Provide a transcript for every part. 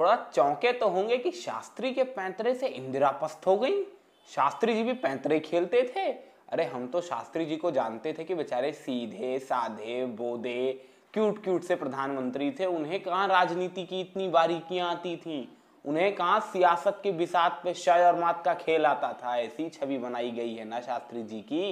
थोड़ा चौंके तो होंगे कि शास्त्री के पैंतरे से इंदिरा पस्त हो गई शास्त्री जी भी पैंतरे खेलते थे अरे हम तो शास्त्री जी को जानते थे कि बेचारे सीधे साधे बोधे क्यूट क्यूट से प्रधानमंत्री थे उन्हें कहाँ राजनीति की इतनी बारीकियां आती थी उन्हें कहाँ सियासत के बिसात पे शय और मात का खेल आता था ऐसी छवि बनाई गई है ना शास्त्री जी की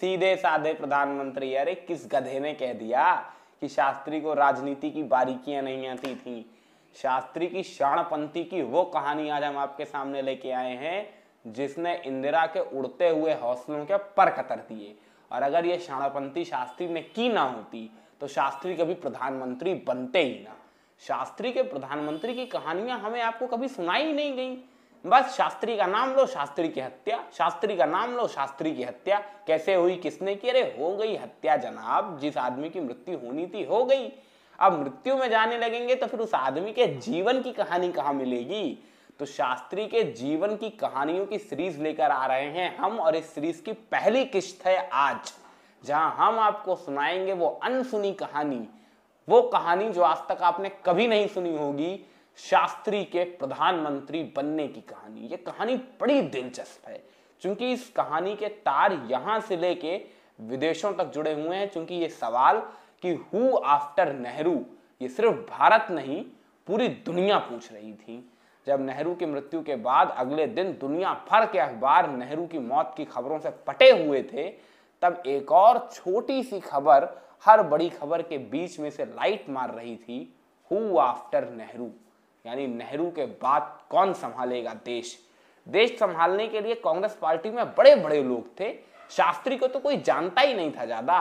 सीधे साधे प्रधानमंत्री अरे किस गधे ने कह दिया कि शास्त्री को राजनीति की बारीकियां नहीं आती थी शास्त्री की शाणपंथी की वो कहानी आज हम आपके सामने लेके आए हैं जिसने इंदिरा के उड़ते हुए हौसलों के पर कतर दिए और अगर ये शाणपंथी शास्त्री ने की ना होती तो शास्त्री कभी प्रधानमंत्री बनते ही ना शास्त्री के प्रधानमंत्री की कहानियां हमें आपको कभी सुनाई नहीं गई बस शास्त्री का नाम लो शास्त्री की हत्या शास्त्री का नाम लो शास्त्री की हत्या कैसे हुई किसने की अरे हो गई हत्या जनाब जिस आदमी की मृत्यु होनी थी हो गई अब मृत्यु में जाने लगेंगे तो फिर उस आदमी के जीवन की कहानी कहाँ मिलेगी तो शास्त्री के जीवन की कहानियों की सीरीज लेकर आ रहे हैं हम और इस सीरीज की पहली किश्त है आज जहां हम आपको सुनाएंगे वो अनसुनी कहानी वो कहानी जो आज तक आपने कभी नहीं सुनी होगी शास्त्री के प्रधानमंत्री बनने की कहानी ये कहानी बड़ी दिलचस्प है क्योंकि इस कहानी के तार यहां से लेके विदेशों तक जुड़े हुए हैं क्योंकि ये सवाल कि हु आफ्टर नेहरू ये सिर्फ भारत नहीं पूरी दुनिया पूछ रही थी जब नेहरू की मृत्यु के बाद अगले दिन दुनिया भर के अखबार नेहरू की मौत की खबरों से पटे हुए थे तब एक और छोटी सी खबर हर बड़ी खबर के बीच में से लाइट मार रही थी हु आफ्टर नेहरू यानी नेहरू के बाद कौन संभालेगा देश देश संभालने के लिए कांग्रेस पार्टी में बड़े बड़े लोग थे शास्त्री को तो कोई जानता ही नहीं था ज़्यादा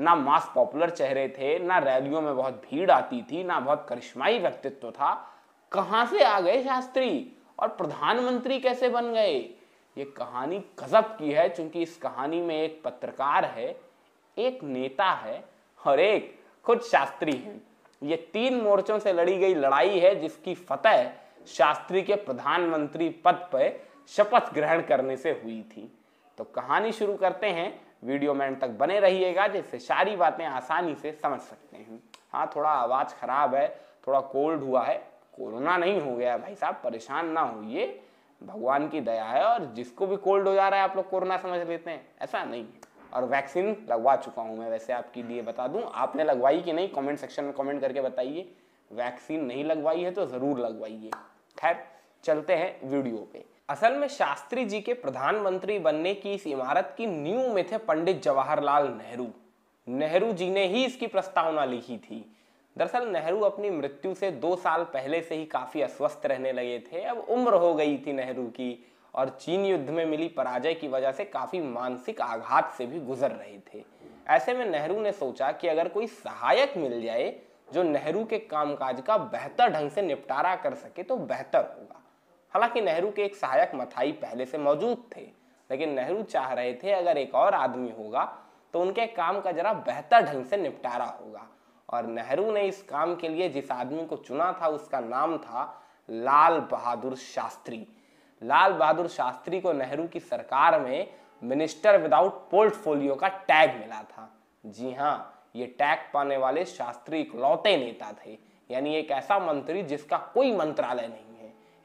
ना मास पॉपुलर चेहरे थे ना रैलियों में बहुत भीड़ आती थी ना बहुत करिश्माई व्यक्तित्व था कहाँ से आ गए शास्त्री और प्रधानमंत्री कैसे बन गए ये कहानी गजब की है क्योंकि इस कहानी में एक पत्रकार है एक नेता है और एक खुद शास्त्री है ये तीन मोर्चों से लड़ी गई लड़ाई है जिसकी फतेह शास्त्री के प्रधानमंत्री पद पर शपथ ग्रहण करने से हुई थी तो कहानी शुरू करते हैं वीडियो में तक बने रहिएगा जिससे सारी बातें आसानी से समझ सकते हैं हाँ थोड़ा आवाज़ ख़राब है थोड़ा कोल्ड हुआ है कोरोना नहीं हो गया भाई साहब परेशान ना होइए भगवान की दया है और जिसको भी कोल्ड हो जा रहा है आप लोग कोरोना समझ लेते हैं ऐसा नहीं और वैक्सीन लगवा चुका हूँ मैं वैसे आपके लिए बता दूँ आपने लगवाई कि नहीं कॉमेंट सेक्शन में कॉमेंट करके बताइए वैक्सीन नहीं लगवाई है तो ज़रूर लगवाइए खैर चलते हैं वीडियो पे असल में शास्त्री जी के प्रधानमंत्री बनने की इस इमारत की नींव में थे पंडित जवाहरलाल नेहरू नेहरू जी ने ही इसकी प्रस्तावना लिखी थी दरअसल नेहरू अपनी मृत्यु से दो साल पहले से ही काफ़ी अस्वस्थ रहने लगे थे अब उम्र हो गई थी नेहरू की और चीन युद्ध में मिली पराजय की वजह से काफ़ी मानसिक आघात से भी गुजर रहे थे ऐसे में नेहरू ने सोचा कि अगर कोई सहायक मिल जाए जो नेहरू के कामकाज का बेहतर ढंग से निपटारा कर सके तो बेहतर हो हालांकि नेहरू के एक सहायक मथाई पहले से मौजूद थे लेकिन नेहरू चाह रहे थे अगर एक और आदमी होगा तो उनके काम का जरा बेहतर ढंग से निपटारा होगा और नेहरू ने इस काम के लिए जिस आदमी को चुना था उसका नाम था लाल बहादुर शास्त्री लाल बहादुर शास्त्री को नेहरू की सरकार में मिनिस्टर विदाउट पोर्टफोलियो का टैग मिला था जी हाँ ये टैग पाने वाले शास्त्री इकलौते नेता थे यानी एक ऐसा मंत्री जिसका कोई मंत्रालय नहीं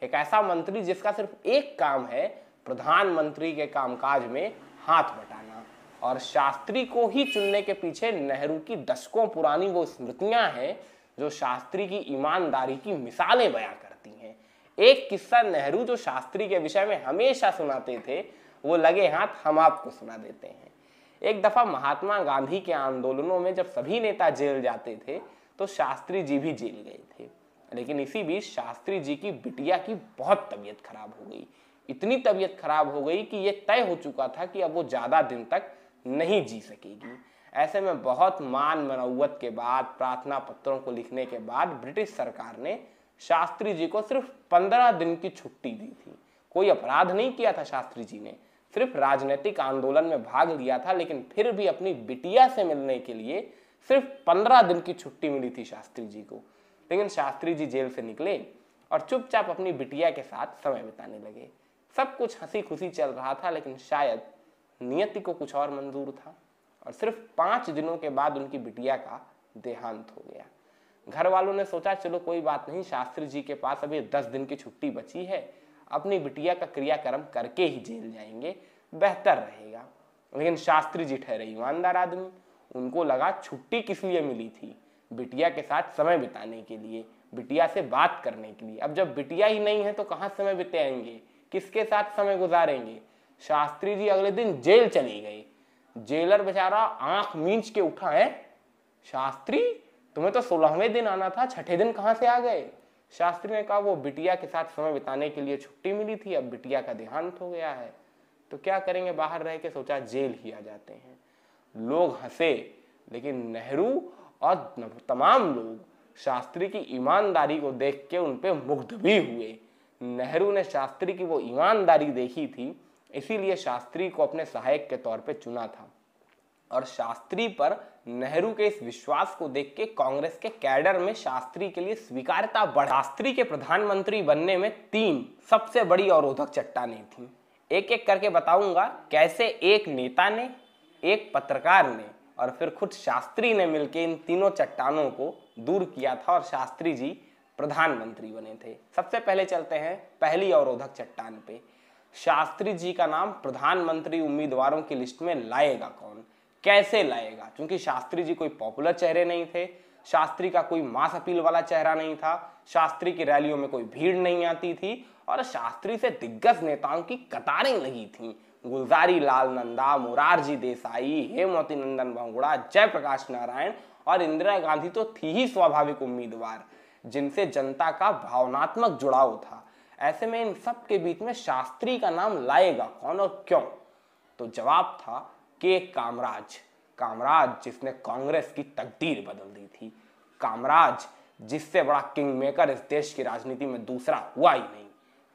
एक ऐसा मंत्री जिसका सिर्फ एक काम है प्रधानमंत्री के कामकाज में हाथ बटाना और शास्त्री को ही चुनने के पीछे नेहरू की दशकों पुरानी वो स्मृतियां हैं जो शास्त्री की ईमानदारी की मिसालें बयां करती हैं एक किस्सा नेहरू जो शास्त्री के विषय में हमेशा सुनाते थे वो लगे हाथ हम आपको सुना देते हैं एक दफा महात्मा गांधी के आंदोलनों में जब सभी नेता जेल जाते थे तो शास्त्री जी भी जेल गए थे लेकिन इसी बीच शास्त्री जी की बिटिया की बहुत तबीयत खराब हो गई इतनी तबीयत खराब हो गई कि ये तय हो चुका था कि अब वो ज़्यादा दिन तक नहीं जी सकेगी ऐसे में बहुत मान मनौवत के बाद प्रार्थना पत्रों को लिखने के बाद ब्रिटिश सरकार ने शास्त्री जी को सिर्फ पंद्रह दिन की छुट्टी दी थी कोई अपराध नहीं किया था शास्त्री जी ने सिर्फ राजनीतिक आंदोलन में भाग लिया था लेकिन फिर भी अपनी बिटिया से मिलने के लिए सिर्फ पंद्रह दिन की छुट्टी मिली थी शास्त्री जी को लेकिन शास्त्री जी जेल से निकले और चुपचाप अपनी बिटिया के साथ समय बिताने लगे सब कुछ हंसी खुशी चल रहा था लेकिन शायद नियति को कुछ और मंजूर था और सिर्फ पांच दिनों के बाद उनकी बिटिया का देहांत हो गया घर वालों ने सोचा चलो कोई बात नहीं शास्त्री जी के पास अभी दस दिन की छुट्टी बची है अपनी बिटिया का क्रियाक्रम करके ही जेल जाएंगे बेहतर रहेगा लेकिन शास्त्री जी ठहरे ईमानदार आदमी उनको लगा छुट्टी किस लिए मिली थी बिटिया के साथ समय बिताने के लिए बिटिया से बात करने के लिए अब जब बिटिया ही नहीं है तो कहाँ समय बिताएंगे किसके साथ समय गुजारेंगे शास्त्री जी अगले दिन जेल चली गए जेलर बेचारा आंख मींच के उठा है शास्त्री तुम्हें तो सोलहवें दिन आना था छठे दिन कहाँ से आ गए शास्त्री ने कहा वो बिटिया के साथ समय बिताने के लिए छुट्टी मिली थी अब बिटिया का देहांत हो गया है तो क्या करेंगे बाहर रह के सोचा जेल ही आ जाते हैं लोग हंसे लेकिन नेहरू और तमाम लोग शास्त्री की ईमानदारी को देख के उन पर मुग्ध भी हुए नेहरू ने शास्त्री की वो ईमानदारी देखी थी इसीलिए शास्त्री को अपने सहायक के तौर पे चुना था और शास्त्री पर नेहरू के इस विश्वास को देख के कांग्रेस के कैडर में शास्त्री के लिए स्वीकारता बढ़ शास्त्री के प्रधानमंत्री बनने में तीन सबसे बड़ी अवरोधक चट्टाने थी एक एक करके बताऊंगा कैसे एक नेता ने एक पत्रकार ने और फिर खुद शास्त्री ने मिलकर इन तीनों चट्टानों को दूर किया था और शास्त्री जी प्रधानमंत्री बने थे सबसे पहले चलते हैं पहली अवरोधक चट्टान पे शास्त्री जी का नाम प्रधानमंत्री उम्मीदवारों की लिस्ट में लाएगा कौन कैसे लाएगा क्योंकि शास्त्री जी कोई पॉपुलर चेहरे नहीं थे शास्त्री का कोई मास अपील वाला चेहरा नहीं था शास्त्री की रैलियों में कोई भीड़ नहीं आती थी और शास्त्री से दिग्गज नेताओं की कतारें लगी थी गुलजारी लाल नंदा मुरारजी देसाई हेमवती नंदन बंगुड़ा जयप्रकाश नारायण और इंदिरा गांधी तो थी ही स्वाभाविक उम्मीदवार जिनसे जनता का भावनात्मक जुड़ाव था ऐसे में इन सब के बीच में शास्त्री का नाम लाएगा कौन और क्यों तो जवाब था के कामराज कामराज जिसने कांग्रेस की तकदीर बदल दी थी कामराज जिससे बड़ा किंग मेकर इस देश की राजनीति में दूसरा हुआ ही नहीं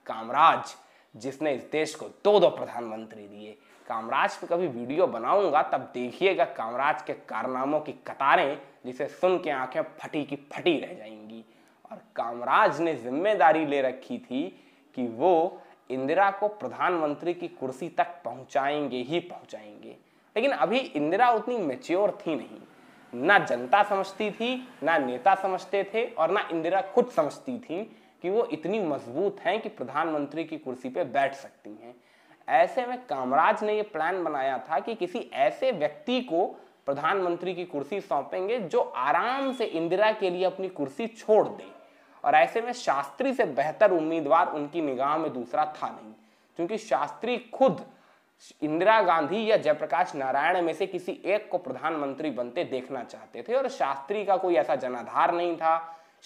कामराज जिसने इस देश को दो दो प्रधानमंत्री दिए कामराज पे कभी वीडियो बनाऊंगा तब देखिएगा कामराज के कारनामों की कतारें जिसे सुन के आंखें फटी की फटी रह जाएंगी और कामराज ने जिम्मेदारी ले रखी थी कि वो इंदिरा को प्रधानमंत्री की कुर्सी तक पहुंचाएंगे ही पहुंचाएंगे लेकिन अभी इंदिरा उतनी मेच्योर थी नहीं ना जनता समझती थी ना नेता समझते थे और ना इंदिरा खुद समझती थी कि वो इतनी मजबूत हैं कि प्रधानमंत्री की कुर्सी पे बैठ सकती हैं ऐसे में कामराज ने ये प्लान बनाया था कि किसी ऐसे व्यक्ति को प्रधानमंत्री की कुर्सी सौंपेंगे जो आराम से इंदिरा के लिए अपनी कुर्सी छोड़ दे और ऐसे में शास्त्री से बेहतर उम्मीदवार उनकी निगाह में दूसरा था नहीं क्योंकि शास्त्री खुद इंदिरा गांधी या जयप्रकाश नारायण में से किसी एक को प्रधानमंत्री बनते देखना चाहते थे और शास्त्री का कोई ऐसा जनाधार नहीं था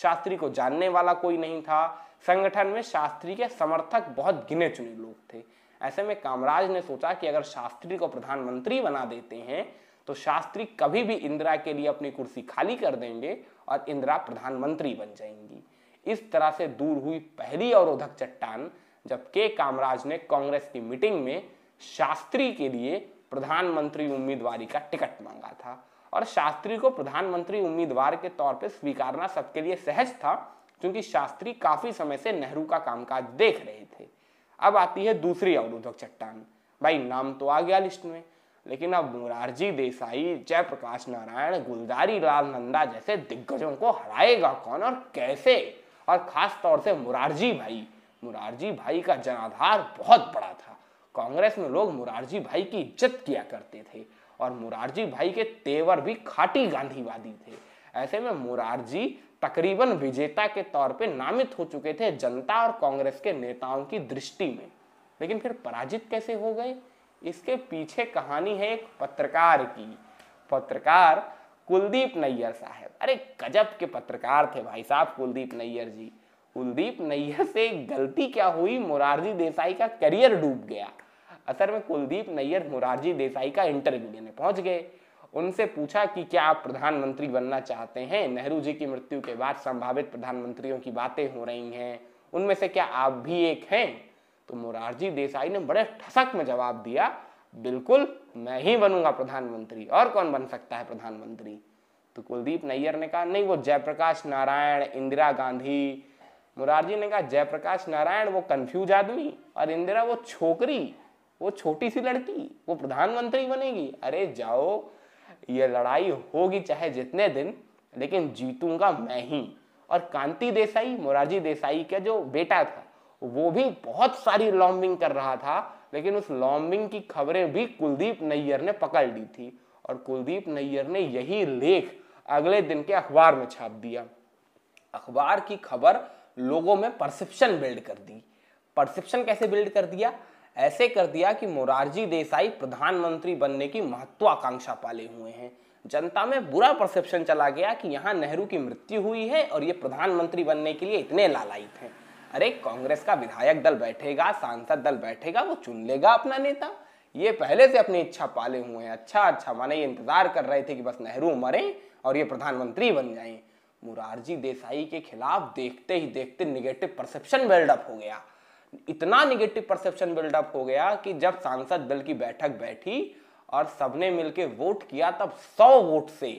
शास्त्री को जानने वाला कोई नहीं था संगठन में शास्त्री के समर्थक बहुत गिने चुने लोग थे ऐसे में कामराज ने सोचा कि अगर शास्त्री को प्रधानमंत्री बना देते हैं तो शास्त्री कभी भी इंदिरा के लिए अपनी कुर्सी खाली कर देंगे और इंदिरा प्रधानमंत्री बन जाएंगी इस तरह से दूर हुई पहली उधक चट्टान जब के कामराज ने कांग्रेस की मीटिंग में शास्त्री के लिए प्रधानमंत्री उम्मीदवारी का टिकट मांगा था और शास्त्री को प्रधानमंत्री उम्मीदवार के तौर पर स्वीकारना सबके लिए सहज था क्योंकि शास्त्री काफी समय से नेहरू का कामकाज देख रहे थे अब आती है दूसरी अवरोधक चट्टान भाई नाम तो आ गया लिस्ट में लेकिन अब मुरारजी देसाई जयप्रकाश नारायण गुलजारी लाल नंदा जैसे दिग्गजों को हराएगा कौन और कैसे और खास तौर से मुरारजी भाई मुरारजी भाई का जनाधार बहुत बड़ा था कांग्रेस में लोग मुरारजी भाई की इज्जत किया करते थे और मुरारजी भाई के तेवर भी खाटी गांधीवादी थे ऐसे में मुरारजी तकरीबन विजेता के तौर पे नामित हो चुके थे जनता और कांग्रेस के नेताओं की दृष्टि में लेकिन फिर पराजित कैसे हो गए इसके पीछे कहानी है एक पत्रकार की पत्रकार कुलदीप नैयर साहब अरे गजब के पत्रकार थे भाई साहब कुलदीप नैयर जी कुलदीप नैयर से गलती क्या हुई मुरारजी देसाई का करियर डूब गया असर में कुलदीप नैयर मुरारजी देसाई का इंटरव्यू लेने पहुंच गए उनसे पूछा कि क्या आप प्रधानमंत्री बनना चाहते हैं नेहरू जी की मृत्यु के बाद संभावित प्रधानमंत्रियों की बातें हो रही हैं उनमें से क्या आप भी एक हैं तो मुरारजी देसाई ने बड़े ठसक में जवाब दिया बिल्कुल मैं ही बनूंगा प्रधानमंत्री और कौन बन सकता है प्रधानमंत्री तो कुलदीप नैयर ने कहा नहीं वो जयप्रकाश नारायण इंदिरा गांधी मुरारजी ने कहा जयप्रकाश नारायण वो कंफ्यूज आदमी और इंदिरा वो छोकरी वो छोटी सी लड़की वो प्रधानमंत्री बनेगी अरे जाओ ये लड़ाई होगी चाहे जितने दिन लेकिन जीतूंगा मैं ही और कांति देसाई मोरारजी देसाई का जो बेटा था वो भी बहुत सारी लॉम्बिंग कर रहा था लेकिन उस लॉम्बिंग की खबरें भी कुलदीप नैयर ने पकड़ ली थी और कुलदीप नैयर ने यही लेख अगले दिन के अखबार में छाप दिया अखबार की खबर लोगों में परसेप्शन बिल्ड कर दी परसेप्शन कैसे बिल्ड कर दिया ऐसे कर दिया कि मोरारजी देसाई प्रधानमंत्री बनने की महत्वाकांक्षा पाले हुए हैं जनता में बुरा परसेप्शन चला गया कि यहाँ नेहरू की मृत्यु हुई है और ये प्रधानमंत्री बनने के लिए इतने लालायित हैं अरे कांग्रेस का विधायक दल बैठेगा सांसद दल बैठेगा वो चुन लेगा अपना नेता ये पहले से अपनी इच्छा पाले हुए हैं अच्छा अच्छा माने ये इंतजार कर रहे थे कि बस नेहरू मरे और ये प्रधानमंत्री बन जाएं मुरारजी देसाई के खिलाफ देखते ही देखते निगेटिव परसेप्शन बिल्डअप हो गया इतना निगेटिव परसेप्शन बिल्डअप हो गया कि जब सांसद दल की बैठक बैठी और सबने मिलके वोट किया तब सौ वोट से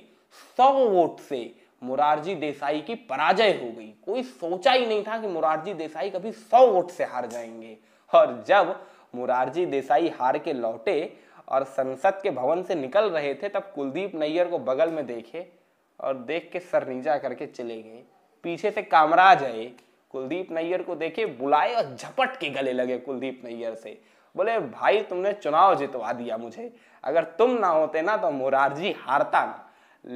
सौ वोट से मुरारजी देसाई की पराजय हो गई कोई सोचा ही नहीं था कि मुरारजी देसाई कभी सौ वोट से हार जाएंगे और जब मुरारजी देसाई हार के लौटे और संसद के भवन से निकल रहे थे तब कुलदीप नैयर को बगल में देखे और देख के सरनीजा करके चले गए पीछे से कामराज आए कुलदीप नैयर को देखे बुलाए और झपट के गले लगे कुलदीप नैयर से बोले भाई तुमने चुनाव जितवा दिया मुझे अगर तुम ना होते ना तो मुरारजी हारता ना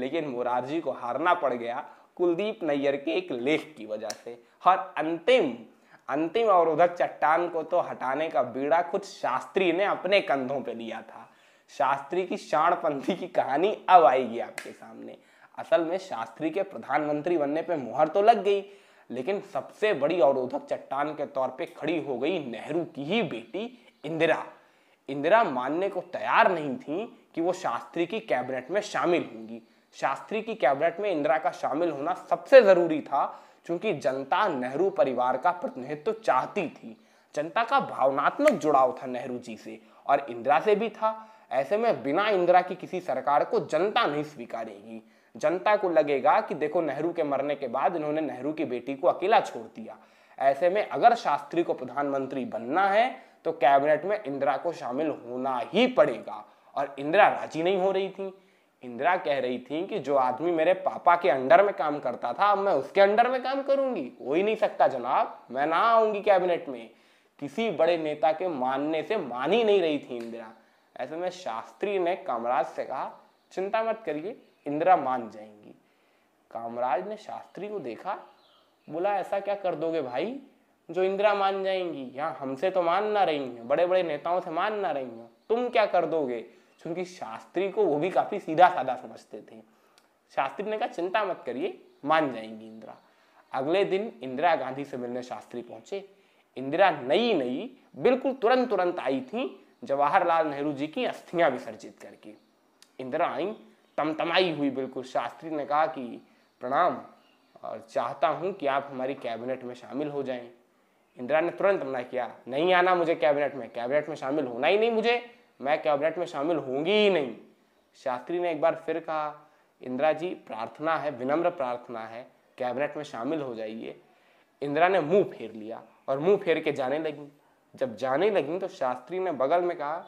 लेकिन मुरारजी को हारना पड़ गया कुलदीप नैयर के एक लेख की वजह से और अंतिम अंतिम अवरोधक चट्टान को तो हटाने का बीड़ा खुद शास्त्री ने अपने कंधों पे लिया था शास्त्री की शाणपंथी की कहानी अब आएगी आपके सामने असल में शास्त्री के प्रधानमंत्री बनने पे मुहर तो लग गई लेकिन सबसे बड़ी अवरोधक चट्टान के तौर पे खड़ी हो गई नेहरू की ही बेटी इंदिरा इंदिरा मानने को तैयार नहीं थी कि वो शास्त्री की कैबिनेट में शामिल होंगी शास्त्री की कैबिनेट में इंदिरा का शामिल होना सबसे जरूरी था क्योंकि जनता नेहरू परिवार का प्रतिनिधित्व तो चाहती थी जनता का भावनात्मक जुड़ाव था नेहरू जी से और इंदिरा से भी था ऐसे में बिना इंदिरा की किसी सरकार को जनता नहीं स्वीकारेगी जनता को लगेगा कि देखो नेहरू के मरने के बाद इन्होंने नेहरू की बेटी को अकेला छोड़ दिया ऐसे में अगर शास्त्री को प्रधानमंत्री बनना है तो कैबिनेट में इंदिरा को शामिल होना ही पड़ेगा और इंदिरा राजी नहीं हो रही थी इंदिरा कह रही थी कि जो आदमी मेरे पापा के अंडर में काम करता था अब मैं उसके अंडर में काम करूंगी हो ही नहीं सकता जनाब मैं ना आऊंगी कैबिनेट में किसी बड़े नेता के मानने से मान ही नहीं रही थी इंदिरा ऐसे में शास्त्री ने कामराज से कहा चिंता मत करिए इंदिरा मान जाएंगी कामराज ने शास्त्री को देखा बोला ऐसा क्या कर दोगे भाई जो इंदिरा मान जाएंगी यहाँ हमसे तो मान ना रही हैं बड़े बड़े नेताओं से मान ना रही हैं तुम क्या कर दोगे क्योंकि शास्त्री को वो भी काफी सीधा साधा समझते थे शास्त्री ने कहा चिंता मत करिए मान जाएंगी इंदिरा अगले दिन इंदिरा गांधी से मिलने शास्त्री पहुंचे इंदिरा नई नई बिल्कुल तुरंत तुरंत आई थी जवाहरलाल नेहरू जी की अस्थियां विसर्जित करके इंदिरा आई तमतमाई हुई बिल्कुल शास्त्री ने कहा कि प्रणाम और चाहता हूँ कि आप हमारी कैबिनेट में शामिल हो जाएं इंदिरा ने तुरंत मना किया नहीं आना मुझे कैबिनेट में कैबिनेट में शामिल होना ही नहीं मुझे मैं कैबिनेट में शामिल होंगी ही नहीं शास्त्री ने एक बार फिर कहा इंदिरा जी प्रार्थना है विनम्र प्रार्थना है कैबिनेट में शामिल हो जाइए इंदिरा ने मुंह फेर लिया और मुंह फेर के जाने लगी जब जाने लगी तो शास्त्री ने बगल में कहा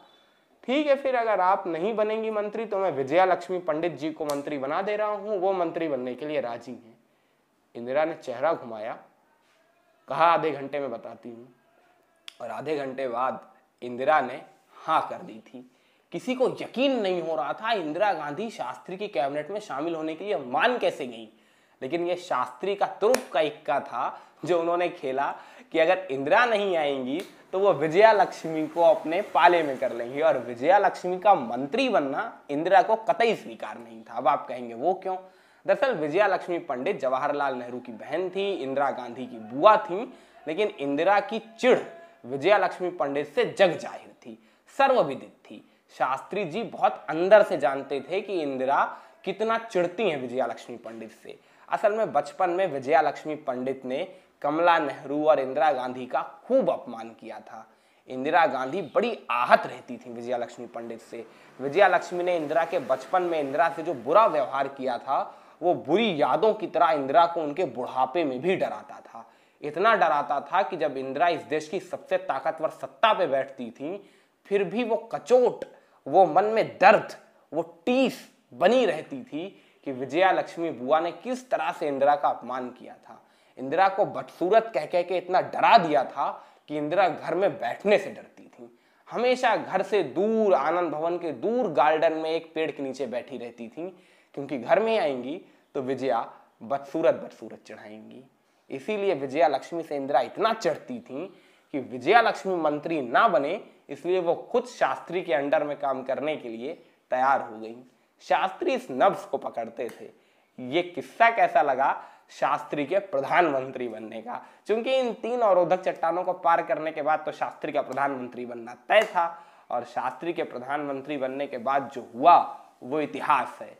ठीक है फिर अगर आप नहीं बनेंगी मंत्री तो मैं विजया लक्ष्मी पंडित जी को मंत्री बना दे रहा हूं वो मंत्री बनने के लिए राजी हैं इंदिरा ने चेहरा घुमाया कहा आधे घंटे में बताती हूँ और आधे घंटे बाद इंदिरा ने हाँ कर दी थी किसी को यकीन नहीं हो रहा था इंदिरा गांधी शास्त्री की कैबिनेट में शामिल होने के लिए मान कैसे गई लेकिन ये शास्त्री का तुरुप का इक्का था जो उन्होंने खेला कि अगर इंदिरा नहीं आएंगी तो वो विजया लक्ष्मी को अपने पाले में कर लेंगी और विजया लक्ष्मी का मंत्री बनना इंदिरा को कतई स्वीकार नहीं था अब आप कहेंगे वो क्यों दरअसल विजया लक्ष्मी पंडित जवाहरलाल नेहरू की बहन थी इंदिरा गांधी की बुआ थी लेकिन इंदिरा की चिड़ विजया लक्ष्मी पंडित से जग जाहिर थी सर्वविदित थी शास्त्री जी बहुत अंदर से जानते थे कि इंदिरा कितना चिड़ती हैं विजया लक्ष्मी पंडित से असल में बचपन में विजया लक्ष्मी पंडित ने कमला नेहरू और इंदिरा गांधी का खूब अपमान किया था इंदिरा गांधी बड़ी आहत रहती थी विजया लक्ष्मी पंडित से विजया लक्ष्मी ने इंदिरा के बचपन में इंदिरा से जो बुरा व्यवहार किया था वो बुरी यादों की तरह इंदिरा को उनके बुढ़ापे में भी डराता था इतना डराता था कि जब इंदिरा इस देश की सबसे ताकतवर सत्ता पे बैठती थी फिर भी वो कचोट वो मन में दर्द वो टीस बनी रहती थी कि विजया लक्ष्मी बुआ ने किस तरह से इंदिरा का अपमान किया था इंदिरा को बदसूरत कह कह के इतना डरा दिया था कि इंदिरा घर में बैठने से डरती थी हमेशा घर से दूर आनंद भवन के दूर गार्डन में एक पेड़ के नीचे बैठी रहती थी क्योंकि घर में आएंगी तो विजया बदसूरत बदसूरत चढ़ाएंगी इसीलिए विजया लक्ष्मी से इंदिरा इतना चढ़ती थी कि विजया लक्ष्मी मंत्री ना बने इसलिए वो खुद शास्त्री के अंडर में काम करने के लिए तैयार हो गई शास्त्री इस नब्स को पकड़ते थे ये किस्सा कैसा लगा शास्त्री के प्रधानमंत्री बनने का क्योंकि इन तीन अवरोधक चट्टानों को पार करने के बाद तो शास्त्री का प्रधानमंत्री बनना तय था और शास्त्री के प्रधानमंत्री बनने के बाद जो हुआ वो इतिहास है